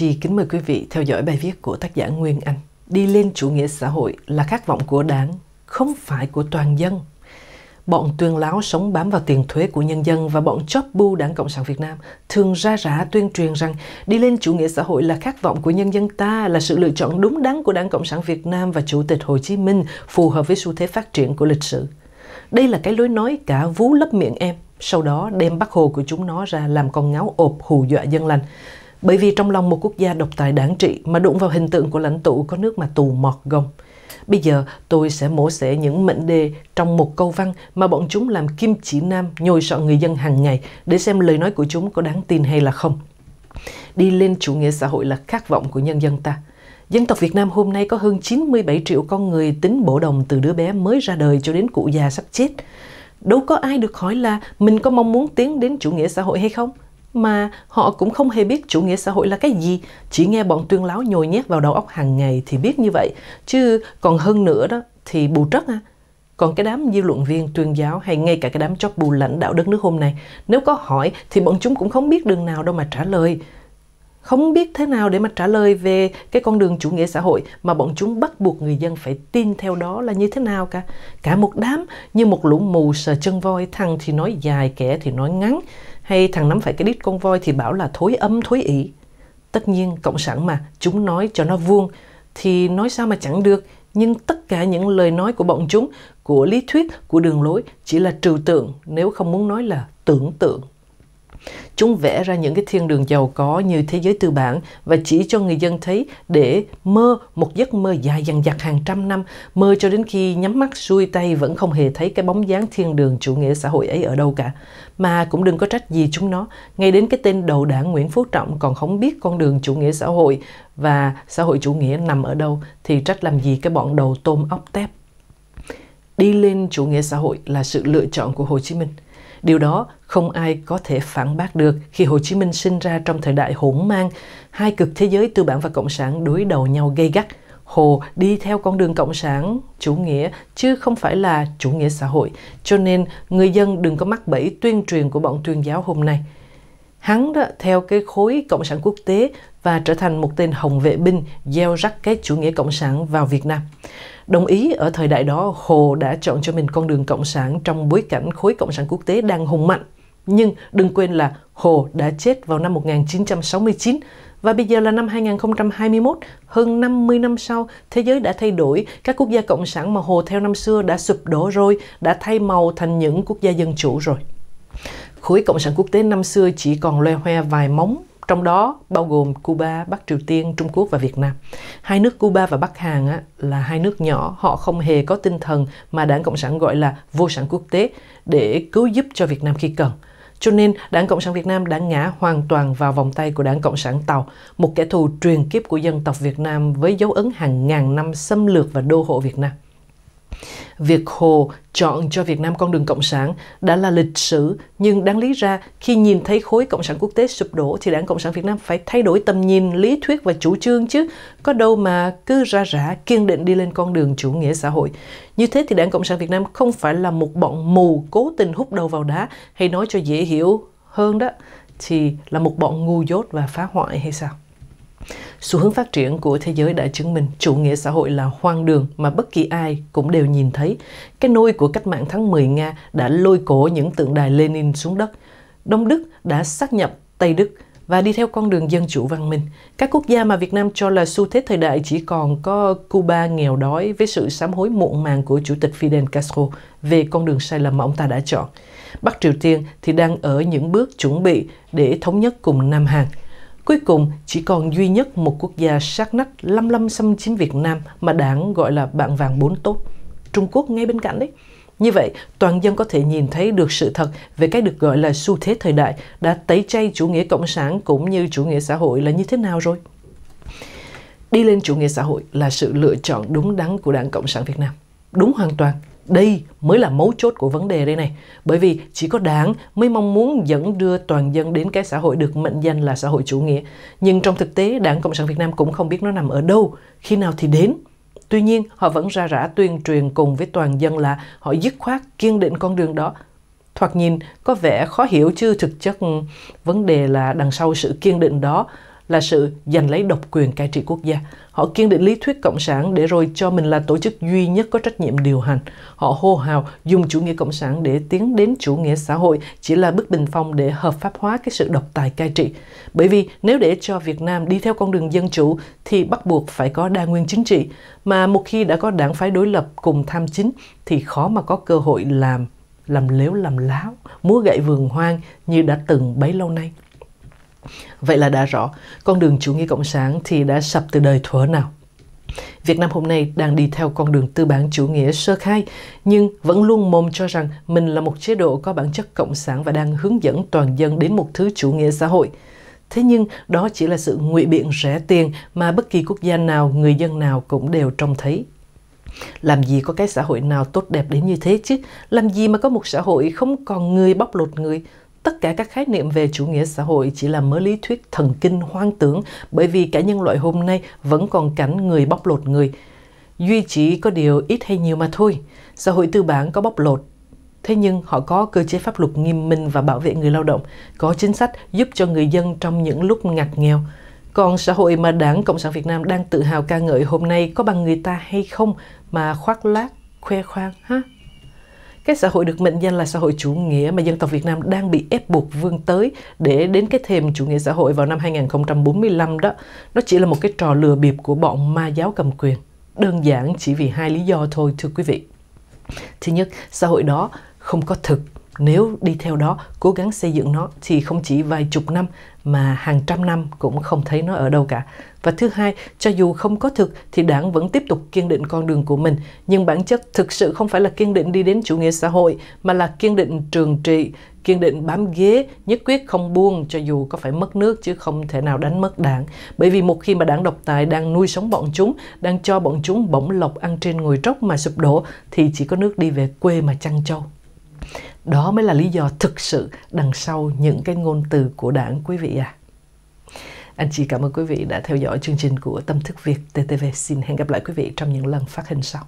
Chi kính mời quý vị theo dõi bài viết của tác giả Nguyên Anh. Đi lên chủ nghĩa xã hội là khát vọng của đảng, không phải của toàn dân. Bọn tuyên láo sống bám vào tiền thuế của nhân dân và bọn chóp bu đảng Cộng sản Việt Nam thường ra rã tuyên truyền rằng đi lên chủ nghĩa xã hội là khát vọng của nhân dân ta, là sự lựa chọn đúng đắn của đảng Cộng sản Việt Nam và Chủ tịch Hồ Chí Minh phù hợp với xu thế phát triển của lịch sử. Đây là cái lối nói cả vú lấp miệng em, sau đó đem bác hồ của chúng nó ra làm con ngáo ộp hù dọa dân lành. Bởi vì trong lòng một quốc gia độc tài đảng trị mà đụng vào hình tượng của lãnh tụ có nước mà tù mọt gông. Bây giờ tôi sẽ mổ xẻ những mệnh đề trong một câu văn mà bọn chúng làm kim chỉ nam nhồi sọ người dân hàng ngày để xem lời nói của chúng có đáng tin hay là không. Đi lên chủ nghĩa xã hội là khát vọng của nhân dân ta. Dân tộc Việt Nam hôm nay có hơn 97 triệu con người tính bổ đồng từ đứa bé mới ra đời cho đến cụ già sắp chết. Đâu có ai được hỏi là mình có mong muốn tiến đến chủ nghĩa xã hội hay không? mà họ cũng không hề biết chủ nghĩa xã hội là cái gì chỉ nghe bọn tuyên láo nhồi nhét vào đầu óc hàng ngày thì biết như vậy chứ còn hơn nữa đó thì bù trất à còn cái đám dư luận viên tuyên giáo hay ngay cả cái đám chóp bù lãnh đạo đất nước hôm nay nếu có hỏi thì bọn chúng cũng không biết đường nào đâu mà trả lời không biết thế nào để mà trả lời về cái con đường chủ nghĩa xã hội mà bọn chúng bắt buộc người dân phải tin theo đó là như thế nào cả cả một đám như một lũ mù sờ chân voi thằng thì nói dài kẻ thì nói ngắn hay thằng nắm phải cái đít con voi thì bảo là thối âm thối ỉ tất nhiên cộng sản mà chúng nói cho nó vuông thì nói sao mà chẳng được nhưng tất cả những lời nói của bọn chúng của lý thuyết của đường lối chỉ là trừu tượng nếu không muốn nói là tưởng tượng Chúng vẽ ra những cái thiên đường giàu có như thế giới tư bản và chỉ cho người dân thấy để mơ một giấc mơ dài dằng dặc hàng trăm năm, mơ cho đến khi nhắm mắt xuôi tay vẫn không hề thấy cái bóng dáng thiên đường chủ nghĩa xã hội ấy ở đâu cả. Mà cũng đừng có trách gì chúng nó, ngay đến cái tên đầu đảng Nguyễn Phú Trọng còn không biết con đường chủ nghĩa xã hội và xã hội chủ nghĩa nằm ở đâu thì trách làm gì cái bọn đầu tôm ốc tép. Đi lên chủ nghĩa xã hội là sự lựa chọn của Hồ Chí Minh. Điều đó không ai có thể phản bác được khi Hồ Chí Minh sinh ra trong thời đại hỗn mang, hai cực thế giới tư bản và cộng sản đối đầu nhau gay gắt. Hồ đi theo con đường cộng sản, chủ nghĩa chứ không phải là chủ nghĩa xã hội, cho nên người dân đừng có mắc bẫy tuyên truyền của bọn tuyên giáo hôm nay. Hắn đó theo cái khối cộng sản quốc tế và trở thành một tên hồng vệ binh gieo rắc cái chủ nghĩa cộng sản vào Việt Nam. Đồng ý ở thời đại đó, Hồ đã chọn cho mình con đường cộng sản trong bối cảnh khối cộng sản quốc tế đang hùng mạnh. Nhưng đừng quên là Hồ đã chết vào năm 1969 và bây giờ là năm 2021, hơn 50 năm sau, thế giới đã thay đổi, các quốc gia cộng sản mà Hồ theo năm xưa đã sụp đổ rồi, đã thay màu thành những quốc gia dân chủ rồi. Khối Cộng sản quốc tế năm xưa chỉ còn loe hoe vài móng trong đó bao gồm Cuba, Bắc Triều Tiên, Trung Quốc và Việt Nam. Hai nước Cuba và Bắc Hàn á, là hai nước nhỏ, họ không hề có tinh thần mà Đảng Cộng sản gọi là vô sản quốc tế để cứu giúp cho Việt Nam khi cần – cho nên, Đảng Cộng sản Việt Nam đã ngã hoàn toàn vào vòng tay của Đảng Cộng sản Tàu, một kẻ thù truyền kiếp của dân tộc Việt Nam với dấu ấn hàng ngàn năm xâm lược và đô hộ Việt Nam. Việc Hồ chọn cho Việt Nam con đường Cộng sản đã là lịch sử, nhưng đáng lý ra khi nhìn thấy khối Cộng sản quốc tế sụp đổ thì Đảng Cộng sản Việt Nam phải thay đổi tầm nhìn, lý thuyết và chủ trương chứ. Có đâu mà cứ ra rã kiên định đi lên con đường chủ nghĩa xã hội. Như thế thì Đảng Cộng sản Việt Nam không phải là một bọn mù cố tình hút đầu vào đá hay nói cho dễ hiểu hơn đó thì là một bọn ngu dốt và phá hoại hay sao? Xu hướng phát triển của thế giới đã chứng minh chủ nghĩa xã hội là hoang đường mà bất kỳ ai cũng đều nhìn thấy. Cái nôi của cách mạng tháng 10 Nga đã lôi cổ những tượng đài Lenin xuống đất. Đông Đức đã xác nhập Tây Đức và đi theo con đường dân chủ văn minh. Các quốc gia mà Việt Nam cho là xu thế thời đại chỉ còn có Cuba nghèo đói với sự sám hối muộn màng của Chủ tịch Fidel Castro về con đường sai lầm mà ông ta đã chọn. Bắc Triều Tiên thì đang ở những bước chuẩn bị để thống nhất cùng Nam Hàn. Cuối cùng, chỉ còn duy nhất một quốc gia sát nách lăm lăm xâm chiếm Việt Nam mà đảng gọi là bạn vàng bốn tốt. Trung Quốc ngay bên cạnh đấy. Như vậy, toàn dân có thể nhìn thấy được sự thật về cái được gọi là xu thế thời đại đã tẩy chay chủ nghĩa cộng sản cũng như chủ nghĩa xã hội là như thế nào rồi. Đi lên chủ nghĩa xã hội là sự lựa chọn đúng đắn của Đảng Cộng sản Việt Nam. Đúng hoàn toàn – đây mới là mấu chốt của vấn đề đây này bởi vì chỉ có đảng mới mong muốn dẫn đưa toàn dân đến cái xã hội được mệnh danh là xã hội chủ nghĩa nhưng trong thực tế đảng cộng sản việt nam cũng không biết nó nằm ở đâu khi nào thì đến tuy nhiên họ vẫn ra rã tuyên truyền cùng với toàn dân là họ dứt khoát kiên định con đường đó thoạt nhìn có vẻ khó hiểu chứ thực chất ừ, vấn đề là đằng sau sự kiên định đó là sự giành lấy độc quyền cai trị quốc gia. Họ kiên định lý thuyết cộng sản để rồi cho mình là tổ chức duy nhất có trách nhiệm điều hành. Họ hô hào dùng chủ nghĩa cộng sản để tiến đến chủ nghĩa xã hội chỉ là bức bình phong để hợp pháp hóa cái sự độc tài cai trị. Bởi vì nếu để cho Việt Nam đi theo con đường dân chủ thì bắt buộc phải có đa nguyên chính trị, mà một khi đã có đảng phái đối lập cùng tham chính thì khó mà có cơ hội làm làm lếu làm láo, múa gậy vườn hoang như đã từng bấy lâu nay. Vậy là đã rõ, con đường chủ nghĩa cộng sản thì đã sập từ đời thuở nào. Việt Nam hôm nay đang đi theo con đường tư bản chủ nghĩa sơ khai, nhưng vẫn luôn mồm cho rằng mình là một chế độ có bản chất cộng sản và đang hướng dẫn toàn dân đến một thứ chủ nghĩa xã hội. Thế nhưng đó chỉ là sự ngụy biện rẻ tiền mà bất kỳ quốc gia nào, người dân nào cũng đều trông thấy. Làm gì có cái xã hội nào tốt đẹp đến như thế chứ? Làm gì mà có một xã hội không còn người bóc lột người, tất cả các khái niệm về chủ nghĩa xã hội chỉ là mớ lý thuyết thần kinh hoang tưởng bởi vì cả nhân loại hôm nay vẫn còn cảnh người bóc lột người duy chỉ có điều ít hay nhiều mà thôi xã hội tư bản có bóc lột thế nhưng họ có cơ chế pháp luật nghiêm minh và bảo vệ người lao động có chính sách giúp cho người dân trong những lúc ngặt nghèo còn xã hội mà đảng cộng sản việt nam đang tự hào ca ngợi hôm nay có bằng người ta hay không mà khoác lác khoe khoang ha cái xã hội được mệnh danh là xã hội chủ nghĩa mà dân tộc Việt Nam đang bị ép buộc vươn tới để đến cái thềm chủ nghĩa xã hội vào năm 2045 đó, nó chỉ là một cái trò lừa bịp của bọn ma giáo cầm quyền. Đơn giản chỉ vì hai lý do thôi thưa quý vị. Thứ nhất, xã hội đó không có thực nếu đi theo đó cố gắng xây dựng nó thì không chỉ vài chục năm mà hàng trăm năm cũng không thấy nó ở đâu cả và thứ hai cho dù không có thực thì đảng vẫn tiếp tục kiên định con đường của mình nhưng bản chất thực sự không phải là kiên định đi đến chủ nghĩa xã hội mà là kiên định trường trị kiên định bám ghế nhất quyết không buông cho dù có phải mất nước chứ không thể nào đánh mất đảng bởi vì một khi mà đảng độc tài đang nuôi sống bọn chúng đang cho bọn chúng bỗng lộc ăn trên ngồi tróc mà sụp đổ thì chỉ có nước đi về quê mà chăn trâu đó mới là lý do thực sự đằng sau những cái ngôn từ của đảng quý vị à anh chị cảm ơn quý vị đã theo dõi chương trình của Tâm Thức Việt TTV. Xin hẹn gặp lại quý vị trong những lần phát hình sau.